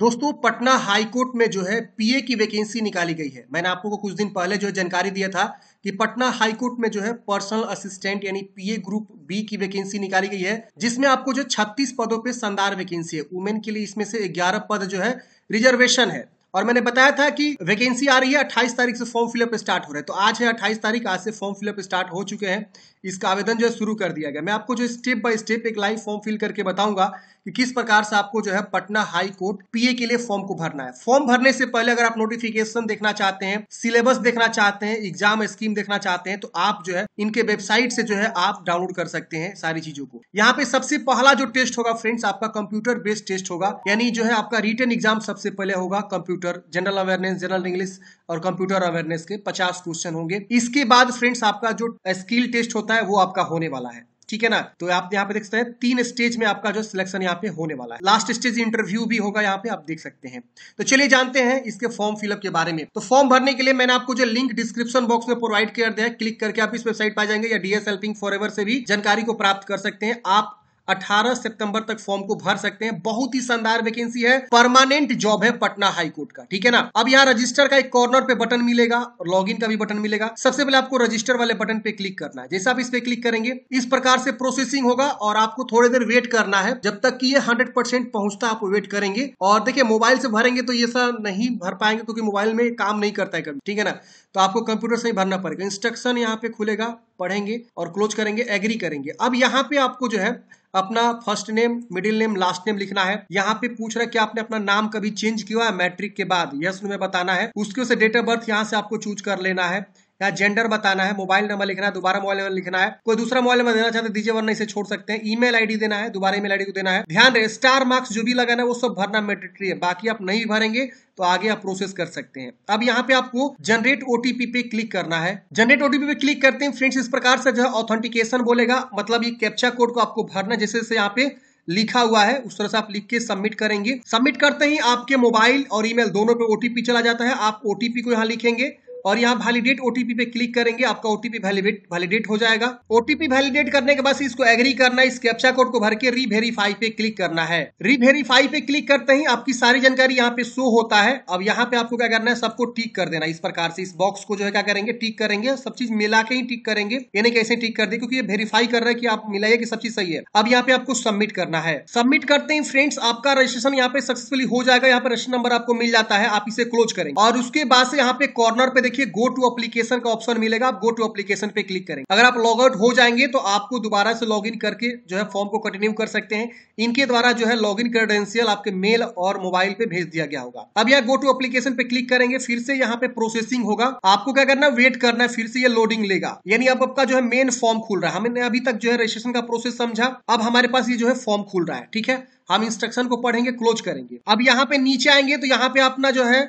दोस्तों Patna high court में जो है पीए की वैकेंसी निकाली गई है मैंने आपको कुछ दिन पहले जो है जानकारी दिया था कि पटना हाई कोर्ट में जो है पर्सनल असिस्टेंट यानी पीए ग्रुप बी की वैकेंसी निकाली गई है जिसमें आपको जो 36 पदों पे शानदार वैकेंसी है वुमेन के लिए इसमें से 11 पद जो है रिजर्वेशन है और मैंने बताया था कि वैकेंसी आ रही है 28 तारीख से फॉर्म फिलअप स्टार्ट हो रहा है तो आज है 28 तारीख आज से फॉर्म फिलअप स्टार्ट हो चुके हैं इसका आवेदन जो है शुरू कर दिया गया मैं आपको जो स्टेप बाय स्टेप एक लाइव फॉर्म फिल करके बताऊंगा कि किस प्रकार से आपको जो है पटना हाई कोर्ट पीए के लिए फॉर्म को भरना है फॉर्म भरने से पहले अगर आप नोटिफिकेशन देखना चाहते हैं सिलेबस देखना चाहते हैं एग्जाम स्कीम देखना चाहते हैं तो आप जो है इनके वेबसाइट से जो है आप डाउनलोड कर सकते हैं सारी चीजों को यहाँ पे सबसे पहला जो टेस्ट होगा फ्रेंड्स आपका कंप्यूटर बेस्ड टेस्ट होगा यानी जो है आपका रिटर्न एग्जाम सबसे पहले होगा computer computer general awareness general English और कंप्यूटर अवेयरनेस के पचास क्वेश्चन होंगे इसके बाद फ्रेंड्स आपका जो स्किल टेस्ट होता है वो आपका होने वाला है ठीक है ना तो आप यहाँ पे देख सकते हैं तीन स्टेज में आपका जो सिलेक्शन यहाँ पे होने वाला है लास्ट स्टेज इंटरव्यू भी होगा यहाँ पे आप देख सकते हैं तो चलिए जानते हैं इसके फॉर्म फिलअप के बारे में तो फॉर्म भरने के लिए मैंने आपको जो लिंक डिस्क्रिप्शन बॉक्स में प्रोवाइड कर दिया है क्लिक करके आप इस वेबसाइट पर जाएंगे या डीएस हेल्पिंग फॉर से भी जानकारी को प्राप्त कर सकते हैं आप 18 सितंबर तक फॉर्म को भर सकते हैं बहुत ही शानदार वैकेंसी है परमानेंट जॉब है पटना हाईकोर्ट का ठीक है ना अब यहाँ रजिस्टर का एक कॉर्नर पे बटन मिलेगा और लॉग का भी बटन मिलेगा सबसे पहले आपको रजिस्टर वाले बटन पे क्लिक करना है जैसे आप इस पे क्लिक करेंगे इस प्रकार से प्रोसेसिंग होगा और आपको थोड़ी देर वेट करना है जब तक की ये हंड्रेड पहुंचता आप वेट करेंगे और देखिये मोबाइल से भरेंगे तो ये सब नहीं भर पाएंगे क्योंकि मोबाइल में काम नहीं करता है कभी ठीक है ना तो आपको कंप्यूटर से ही भरना पड़ेगा इंस्ट्रक्शन यहाँ पे खुलेगा पढ़ेंगे और क्लोज करेंगे एग्री करेंगे अब यहाँ पे आपको जो है अपना first name middle name last name लिखना है यहाँ पे पूछ रहा है कि आपने अपना नाम कभी चेंज किया है मैट्रिक के बाद यस में बताना है उसके से डेट ऑफ बर्थ यहाँ से आपको चूज कर लेना है यहाँ जेंडर बताना है मोबाइल नंबर लिखना है दोबारा मोबाइल नंबर लिखना है कोई दूसरा मोबाइल नंबर देना चाहते दीजिए वरना इसे छोड़ सकते हैं ईमेल आईडी देना है दोबारा ईमेल आईडी को देना है ध्यान रहे स्टार मार्क्स जो भी लगाना है वो सब भरना मेडिटरी है बाकी आप नहीं भरेंगे तो आगे आप प्रोसेस कर सकते हैं अब यहाँ पे आपको जनरेट ओटीपी पे क्लिक करना है जनरेट ओटीपी पे क्लिक करते हैं फ्रेंड्स इस प्रकार से जो है ऑथेंटिकेशन बोलेगा मतलब ये कैप्चा कोड को आपको भरना जैसे जैसे यहाँ पे लिखा हुआ है उस तरह से आप लिख के सबमिट करेंगे सबमिट करते ही आपके मोबाइल और ईमेल दोनों पे ओटीपी चला जाता है आप ओटीपी को यहाँ लिखेंगे और यहाँ वैलिडेट ओटीपी पे क्लिक करेंगे आपका ओटीपी वैलिडेट वैलिडेट हो जाएगा ओटीपी वैलिडेट करने के बाद इसको एग्री करना है इस कैप्चा कोड को भर के रीवेरीफाई पे क्लिक करना है रीवेरीफाई पे क्लिक करते ही आपकी सारी जानकारी यहाँ पे शो होता है अब यहाँ पे आपको क्या करना है सबको टिक कर देना इस प्रकार से इस बॉक्स को जो है क्या करेंगे टिक करेंगे सब चीज मिला के ही टिक करेंगे यानी कैसे टिक कर दे क्योंकि ये वेरीफाई कर रहा है कि आप मिलाइए कि सब चीज सही है अब यहाँ पे आपको सबमिट करना है सबमिट करते ही फ्रेंड्स आपका रजिस्ट्रेशन यहाँ पे सक्सेसफुली हो जाएगा यहाँ पे रजिस्ट्रेशन नंबर आपको मिल जाता है आप इसे क्लोज करेंगे और उसके बाद से यहाँ पे कॉर्नर पे देखिए गो टू एप्लीकेशन का ऑप्शन मिलेगा आप गो टू एप्लीकेशन पे क्लिक करेंगे अगर आप लॉग आउट हो जाएंगे तो आपको दोबारा से लॉग इन करके जो है फॉर्म को कंटिन्यू कर सकते हैं इनके द्वारा जो है लॉग इन क्रेडेंशियल आपके मेल और मोबाइल पे भेज दिया गया होगा अब यह गो टू एप्लीकेशन पे क्लिक करेंगे फिर से यहाँ पे प्रोसेसिंग होगा आपको क्या करना वेट करना है फिर से ये लोडिंग लेगा यानी अब आपका जो है मेन फॉर्म खुल रहा है हमने अभी तक जो है रजिस्ट्रेशन का प्रोसेस समझा अब हमारे पास ये जो है फॉर्म खुल रहा है ठीक है हम इंस्ट्रक्शन को पढ़ेंगे क्लोज करेंगे अब यहाँ पे नीचे आएंगे तो यहाँ पे अपना जो है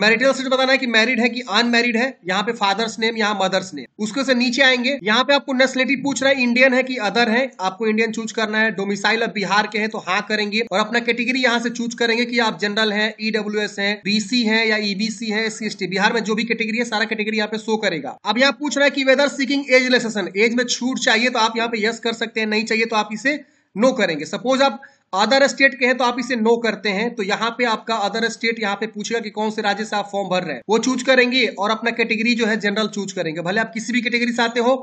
मैरिटल स्टेटस बताना है कि मैरिड है कि अनमैरिड है यहाँ पे फादर्स नेम यहाँ मदर्स नेम उसके से नीचे आएंगे यहाँ पे आपको नेशनलिटी पूछ रहा है इंडियन है कि अदर है आपको इंडियन चूज करना है डोमिसाइल अब बिहार के हैं तो हाँ करेंगे और अपना कैटेगरी यहाँ से चूज करेंगे कि आप जनरल है ईडब्ल्यू एस है बीसी है या ईबीसी है सी बिहार में जो भी कैटेगरी है सारा कैटेगरी यहाँ पे शो करेगा अब यहाँ पूछ रहा है कि whether seeking age relaxation age में छूट चाहिए तो आप यहाँ पे यस कर सकते हैं नहीं चाहिए तो आप इसे नो करेंगे सपोज आप अदर स्टेट के हैं तो आप इसे नो करते हैं तो यहाँ पे आपका अदर स्टेट यहाँ पे पूछेगा कि कौन से राज्य से आप फॉर्म भर रहे हैं वो चूज करेंगे और अपना कैटेगरी जो है जनरल चूज करेंगे भले आप किसी भी कैटेगरी से आते हो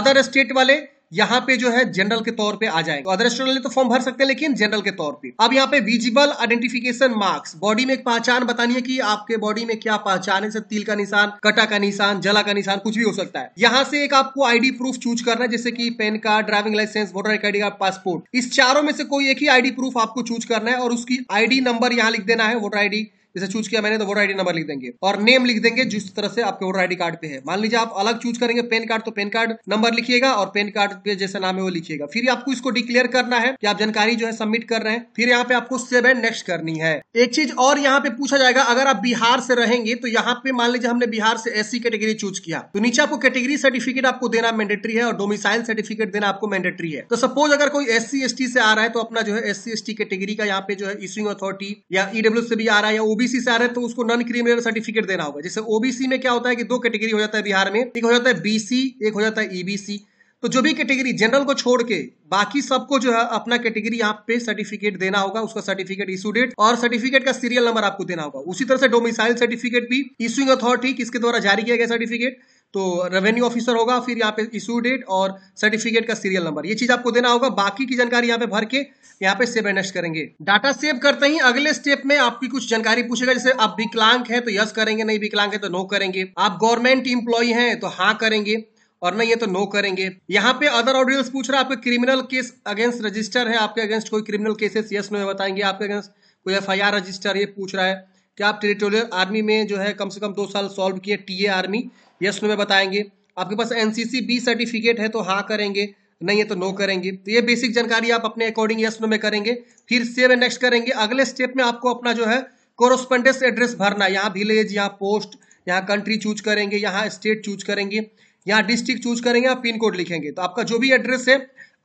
अदर स्टेट वाले यहाँ पे जो है जनरल के तौर पे आ जाए तो अदर स्टूडेंट तो फॉर्म भर सकते हैं लेकिन जनरल के तौर पे अब यहाँ पे विजिबल आइडेंटिफिकेशन मार्क्स बॉडी में एक पहचान बतानी है कि आपके बॉडी में क्या पहचान है तिल का निशान कटा का निशान जला का निशान कुछ भी हो सकता है यहाँ से एक आपको आईडी प्रूफ चूज करना है जैसे की PAN card driving licence voter I card passport इस चारों में से कोई एक ही आईडी प्रूफ आपको चूज करना है और उसकी आईडी नंबर यहाँ लिख देना है वोटर आईडी जैसे चूज किया मैंने तो वोटर आईडी नंबर लिख देंगे और नेम लिख देंगे जिस तरह से आपके वोटर आईडी कार्ड पे है मान लीजिए आप अलग चूज करेंगे पेन कार्ड तो पेन कार्ड नंबर लिखिएगा और पेन कार्ड पे जैसा नाम है वो लिखिएगा फिर आपको इसको डिक्लेयर करना है कि आप जानकारी जो है सबमिट कर रहे हैं फिर यहाँ पे आपको सेव एंड नेक्स्ट करनी है एक चीज और यहाँ पे पूछा जाएगा अगर आप बिहार से रहेंगे तो यहाँ पे मान लीजिए हमने बिहार से एस कैटेगरी चूज किया तो नीचे आपको कैटेगरी सर्टिफिकेट आपको देना मैंडेटरी है और डोमिसाइल सर्टिफिकेट देना आपको मैंडेटरी है तो सपोज अगर कोई एस सी से आ रहा है तो अपना जो है एस सी कैटेगरी का यहाँ पे जो है इशूंग अथॉरिटी या ईडब्ल्यू से भी आ रहा है या ओबीसी से आ रहे हैं तो उसको नॉन क्रिमिनल सर्टिफिकेट देना होगा जैसे ओबीसी में क्या होता है कि दो कैटेगरी हो जाता है बिहार में एक हो जाता है बीसी एक हो जाता है ईबीसी e तो जो भी कैटेगरी जनरल को छोड़ के बाकी सबको जो है अपना कैटेगरी यहाँ पे सर्टिफिकेट देना होगा उसका सर्टिफिकेट इशू डेट और सर्टिफिकेट का सीरियल नंबर आपको देना होगा उसी तरह से डोमिसाइल सर्टिफिकेट भी इशूइंग अथॉरिटी किसके द्वारा जारी किया गया सर्टिफिकेट तो रेवेन्यू ऑफिसर होगा फिर यहाँ पे इशू डेट और सर्टिफिकेट का सीरियल नंबर ये चीज आपको देना होगा बाकी की जानकारी यहाँ पे भर के यहाँ पे सेव एंड करेंगे डाटा सेव करते ही अगले स्टेप में आपकी कुछ जानकारी पूछेगा जैसे आप विकलांग तो है तो यस करेंगे नहीं विकलांग है तो नो करेंगे आप गवर्नमेंट इंप्लॉय है तो हाँ करेंगे और नहीं है तो नो करेंगे यहाँ पे अदर ऑडियंस पूछ रहा है आपके क्रिमिनल केस अगेंस्ट रजिस्टर है आपके अगेंस्ट कोई क्रिमिनल केसेस यस नो बताएंगे आपके अगेंस्ट कोई एफ रजिस्टर ये पूछ रहा है कि आप टेरिटोरियल आर्मी में जो है कम से कम दो साल सॉल्व किए टीए आर्मी यस नो में बताएंगे आपके पास एनसीसी बी सर्टिफिकेट है तो हाँ करेंगे नहीं है तो नो करेंगे तो ये बेसिक जानकारी आप अपने अकॉर्डिंग यस नो में करेंगे फिर सेव एंड नेक्स्ट करेंगे अगले स्टेप में आपको अपना जो है कोरोस्पेंडेंस एड्रेस भरना यहाँ विलेज यहाँ पोस्ट यहाँ कंट्री चूज करेंगे यहाँ स्टेट चूज करेंगे यहाँ डिस्ट्रिक्ट चूज करेंगे यहाँ पिन कोड लिखेंगे तो आपका जो भी एड्रेस है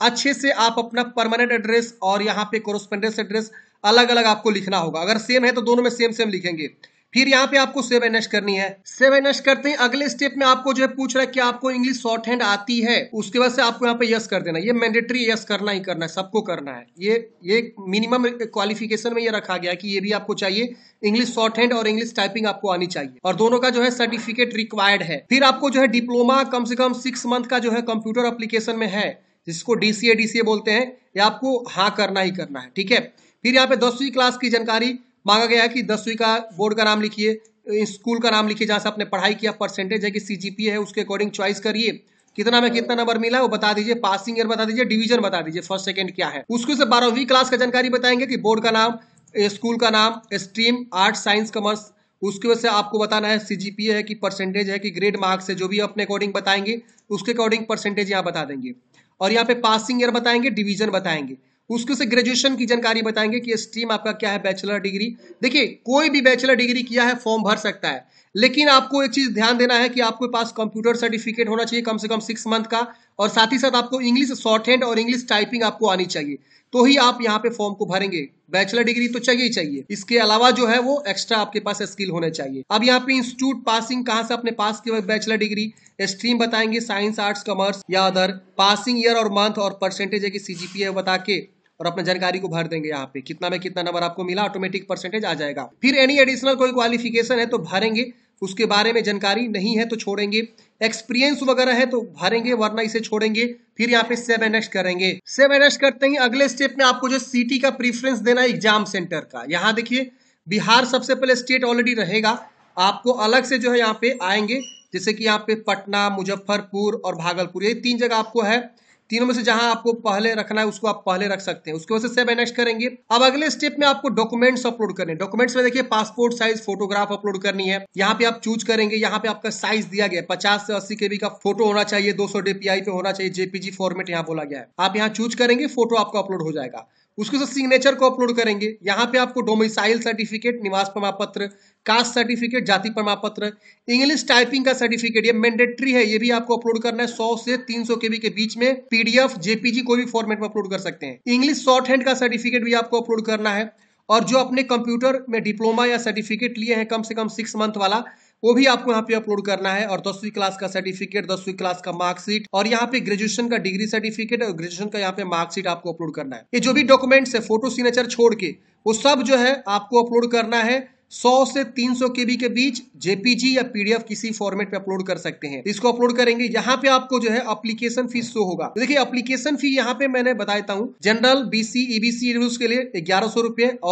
अच्छे से आप अपना परमानेंट एड्रेस और यहाँ पे कोरोस्पेंडेंस एड्रेस अलग अलग आपको लिखना होगा अगर सेम है तो दोनों में सेम सेम लिखेंगे फिर यहाँ पे आपको सेवन एश करनी है सेवन एश करते हैं अगले स्टेप में आपको जो है पूछ रहा है कि आपको इंग्लिश शॉर्ट हैंड आती है उसके बाद से आपको यहाँ पे यस कर देना ये मैंडेटरी यस करना ही करना है सबको करना है ये ये मिनिमम क्वालिफिकेशन में ये रखा गया कि ये भी आपको चाहिए इंग्लिश शॉर्ट हैंड और इंग्लिश टाइपिंग आपको आनी चाहिए और दोनों का जो है सर्टिफिकेट रिक्वायर्ड है फिर आपको जो है डिप्लोमा कम से कम सिक्स मंथ का जो है कंप्यूटर अप्लीकेशन में है जिसको डीसीए डीसीए बोलते हैं ये आपको हाँ करना ही करना है ठीक है फिर यहाँ पे दसवीं क्लास की जानकारी मांगा गया है कि दसवीं का बोर्ड का नाम लिखिए स्कूल का नाम लिखिए जहाँ से आपने पढ़ाई किया परसेंटेज है कि सी है उसके अकॉर्डिंग चॉइस करिए कितना में कितना नंबर मिला वो बता दीजिए पासिंग ईयर बता दीजिए डिवीजन बता दीजिए फर्स्ट सेकंड क्या है उसको से बारहवीं क्लास का जानकारी बताएंगे कि बोर्ड का नाम स्कूल का नाम स्ट्रीम आर्ट साइंस कॉमर्स उसकी वजह से आपको बताना है सी है कि परसेंटेज है कि ग्रेड मार्क्स है जो भी अपने अकॉर्डिंग बताएंगे उसके अकॉर्डिंग परसेंटेज यहाँ बता देंगे और यहाँ पे पासिंग ईयर बताएंगे डिवीजन बताएंगे उसके से ग्रेजुएशन की जानकारी बताएंगे कि स्ट्रीम आपका क्या है बैचलर डिग्री देखिए कोई भी बैचलर डिग्री किया है फॉर्म भर सकता है लेकिन आपको एक चीज ध्यान देना है कि आपके पास कंप्यूटर सर्टिफिकेट होना चाहिए कम से कम सिक्स मंथ का और साथ ही साथ आपको इंग्लिश शॉर्ट हैंड और इंग्लिश टाइपिंग आपको आनी चाहिए तो ही आप यहाँ पे फॉर्म को भरेंगे बैचलर डिग्री तो चाहिए ही चाहिए इसके अलावा जो है वो एक्स्ट्रा आपके पास स्किल होना चाहिए अब यहाँ पे इंस्टीट्यूट पासिंग कहाँ से अपने पास किया बैचलर डिग्री स्ट्रीम बताएंगे साइंस आर्ट्स कॉमर्स या अदर पासिंग ईयर और मंथ और परसेंटेज है कि सीजीपीए बता के और अपने जानकारी को भर देंगे यहाँ पे कितना में कितना नंबर आपको मिला ऑटोमेटिक परसेंटेज आ जाएगा फिर एनी एडिशनल कोई क्वालिफिकेशन है तो भरेंगे उसके बारे में जानकारी नहीं है तो छोड़ेंगे एक्सपीरियंस वगैरह है तो भरेंगे वरना इसे छोड़ेंगे फिर यहाँ पे सेव एंड नेक्स्ट करेंगे सेव नेक्स्ट करते ही अगले स्टेप में आपको जो सिटी का प्रीफरेंस देना है एग्जाम सेंटर का यहाँ देखिए बिहार सबसे पहले स्टेट ऑलरेडी रहेगा आपको अलग से जो है यहाँ पे आएंगे जैसे कि यहाँ पे पटना मुजफ्फरपुर और भागलपुर ये तीन जगह आपको है तीनों में से जहां आपको पहले रखना है उसको आप पहले रख सकते हैं उसके वजह से सेव एंड नेक्स्ट करेंगे अब अगले स्टेप में आपको डॉक्यूमेंट्स अपलोड करने डॉक्यूमेंट्स में देखिए पासपोर्ट साइज फोटोग्राफ अपलोड करनी है यहाँ पे आप चूज करेंगे यहाँ पे आपका साइज दिया गया पचास से अस्सी केबी का फोटो होना चाहिए दो सौ पे होना चाहिए जेपीजी फॉर्मेट यहाँ बोला गया है आप यहाँ चूज करेंगे फोटो आपका अपलोड हो जाएगा उसके साथ सिग्नेचर को अपलोड करेंगे यहाँ पे आपको डोमिसाइल सर्टिफिकेट निवास प्रमाण पत्र कास्ट सर्टिफिकेट जाति प्रमाण पत्र इंग्लिश टाइपिंग का सर्टिफिकेट ये मैंडेटरी है ये भी आपको अपलोड करना है 100 से 300 सौ केबी के बीच में पीडीएफ जेपीजी कोई भी फॉर्मेट में अपलोड कर सकते हैं इंग्लिश शॉर्ट हैंड का सर्टिफिकेट भी आपको अपलोड करना है और जो अपने कंप्यूटर में डिप्लोमा या सर्टिफिकेट लिए हैं कम से कम सिक्स मंथ वाला वो भी आपको यहाँ पे अपलोड करना है और दसवीं क्लास का सर्टिफिकेट दसवीं क्लास का मार्कशीट और यहाँ पे ग्रेजुएशन का डिग्री सर्टिफिकेट और ग्रेजुएशन का यहाँ पे मार्कशीट आपको अपलोड करना है ये जो भी डॉक्यूमेंट्स है फोटो सिग्नेचर छोड़ के वो सब जो है आपको अपलोड करना है 100 से 300 केबी के बीच जेपीजी या पीडीएफ किसी फॉर्मेट पे अपलोड कर सकते हैं इसको अपलोड करेंगे यहाँ पे आपको जो है एप्लीकेशन फीस शो होगा तो देखिए एप्लीकेशन फी यहाँ पे मैंने बताया हूँ जनरल बीसी ईबीसी के लिए ग्यारह सौ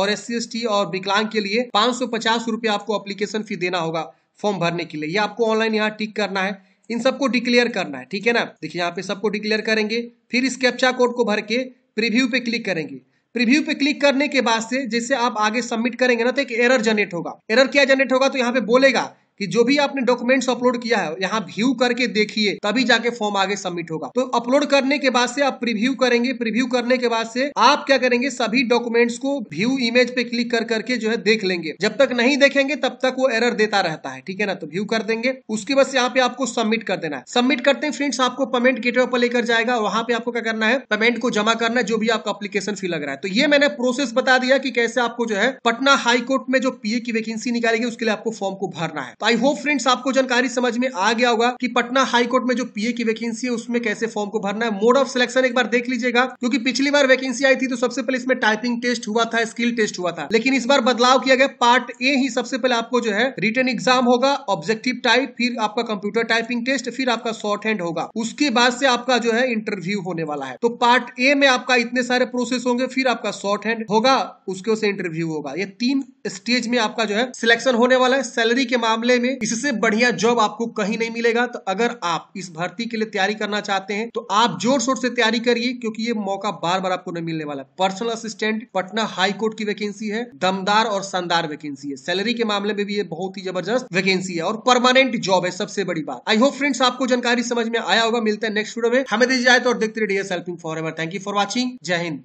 और एस सी और विकलांग के लिए पांच सौ पचास आपको एप्लीकेशन फी देना होगा फॉर्म भरने के लिए ये आपको ऑनलाइन यहाँ टिक करना है इन सबको डिक्लेयर करना है ठीक है ना देखिए यहाँ पे सबको डिक्लेयर करेंगे फिर इस कैप्चा कोड को भर के प्रिव्यू पे क्लिक करेंगे प्रीव्यू पे क्लिक करने के बाद से जैसे आप आगे सबमिट करेंगे ना तो एक एरर जनरेट होगा एरर क्या जनरेट होगा तो यहाँ पे बोलेगा कि जो भी आपने डॉक्यूमेंट्स अपलोड किया है यहाँ व्यू करके देखिए तभी जाके फॉर्म आगे सबमिट होगा तो अपलोड करने के बाद से आप प्रीव्यू करेंगे प्रीव्यू करने के बाद से आप क्या करेंगे सभी डॉक्यूमेंट्स को व्यू इमेज पे क्लिक कर करके जो है देख लेंगे जब तक नहीं देखेंगे तब तक वो एरर देता रहता है ठीक है ना तो व्यू कर देंगे उसके बाद यहाँ पे आपको सबमिट कर देना है सबमिट करते हैं फ्रेंड्स आपको पेमेंट गेटवे पर लेकर जाएगा वहां पे आपको क्या करना है पेमेंट को जमा करना है जो भी आपका अप्लीकेशन फी लग रहा है तो ये मैंने प्रोसेस बता दिया कि कैसे आपको जो है पटना हाईकोर्ट में जो पीए की वैकेंसी निकालेगी उसके लिए आपको फॉर्म को भरना है तो आई होप फ्रेंड्स आपको जानकारी समझ में आ गया होगा कि पटना हाईकोर्ट में जो पीए की वैकेंसी है उसमें कैसे फॉर्म को भरना है मोड ऑफ सिलेक्शन एक बार देख लीजिएगा क्योंकि पिछली बार वैकेंसी आई थी तो सबसे पहले इसमें टाइपिंग टेस्ट हुआ था स्किल टेस्ट हुआ था लेकिन इस बार बदलाव किया गया पार्ट ए ही सबसे पहले आपको जो है रिटर्न एग्जाम होगा ऑब्जेक्टिव टाइप फिर आपका कंप्यूटर टाइपिंग टेस्ट फिर आपका शॉर्ट हैंड होगा उसके बाद से आपका जो है इंटरव्यू होने वाला है तो पार्ट ए में आपका इतने सारे प्रोसेस होंगे फिर आपका शॉर्ट हैंड होगा उसके से इंटरव्यू होगा ये तीन स्टेज में आपका जो है सिलेक्शन होने वाला है सैलरी के मामले मामले में इससे बढ़िया जॉब आपको कहीं नहीं मिलेगा तो अगर आप इस भर्ती के लिए तैयारी करना चाहते हैं तो आप जोर शोर से तैयारी करिए क्योंकि ये मौका बार बार आपको नहीं मिलने वाला है पर्सनल असिस्टेंट पटना हाईकोर्ट की वैकेंसी है दमदार और शानदार वैकेंसी है सैलरी के मामले में भी ये बहुत ही जबरदस्त वैकेंसी है और परमानेंट जॉब है सबसे बड़ी बात आई होप फ्रेंड्स आपको जानकारी समझ में आया होगा मिलता है नेक्स्ट वीडियो में हमें दीजिए जाए तो देखते रहिए सेल्फिंग forever thank you for watching जय हिंद